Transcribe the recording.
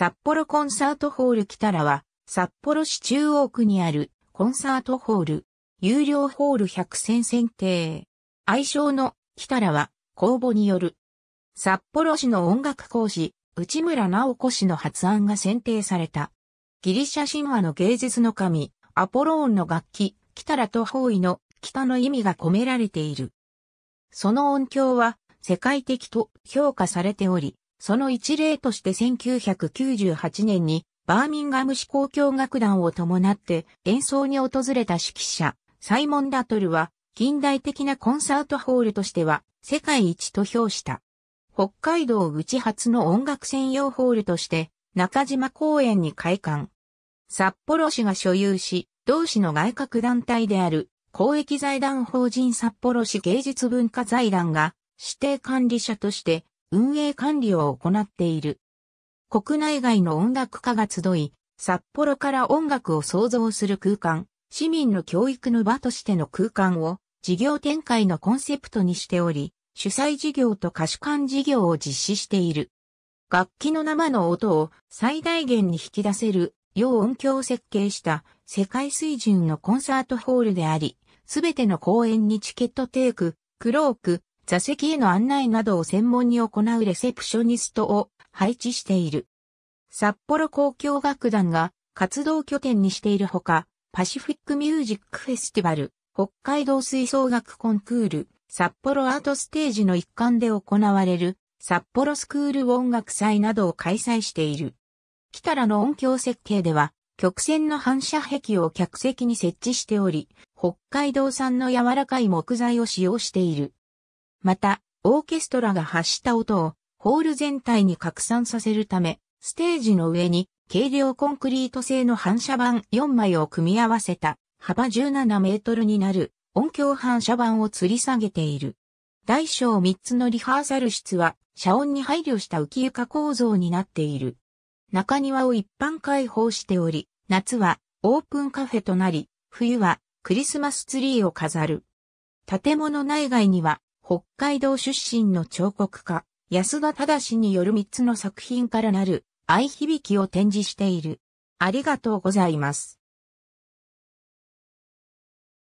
札幌コンサートホール北らは、札幌市中央区にあるコンサートホール、有料ホール100選選定。愛称の北らは公募による。札幌市の音楽講師、内村直子氏の発案が選定された。ギリシャ神話の芸術の神、アポローンの楽器、北らと方位の北の意味が込められている。その音響は世界的と評価されており、その一例として1998年にバーミンガム市交響楽団を伴って演奏に訪れた指揮者、サイモン・ラトルは近代的なコンサートホールとしては世界一と評した。北海道内発初の音楽専用ホールとして中島公園に開館。札幌市が所有し、同市の外郭団体である公益財団法人札幌市芸術文化財団が指定管理者として運営管理を行っている。国内外の音楽家が集い、札幌から音楽を創造する空間、市民の教育の場としての空間を事業展開のコンセプトにしており、主催事業と歌手間事業を実施している。楽器の生の音を最大限に引き出せる要音響を設計した世界水準のコンサートホールであり、すべての公演にチケットテイク、クローク、座席への案内などを専門に行うレセプショニストを配置している。札幌交響楽団が活動拠点にしているほか、パシフィックミュージックフェスティバル、北海道吹奏楽コンクール、札幌アートステージの一環で行われる札幌スクール音楽祭などを開催している。北らの音響設計では、曲線の反射壁を客席に設置しており、北海道産の柔らかい木材を使用している。また、オーケストラが発した音をホール全体に拡散させるため、ステージの上に軽量コンクリート製の反射板4枚を組み合わせた幅17メートルになる音響反射板を吊り下げている。大小3つのリハーサル室は遮音に配慮した浮床構造になっている。中庭を一般開放しており、夏はオープンカフェとなり、冬はクリスマスツリーを飾る。建物内外には北海道出身の彫刻家、安田忠による3つの作品からなる、愛響きを展示している。ありがとうございます。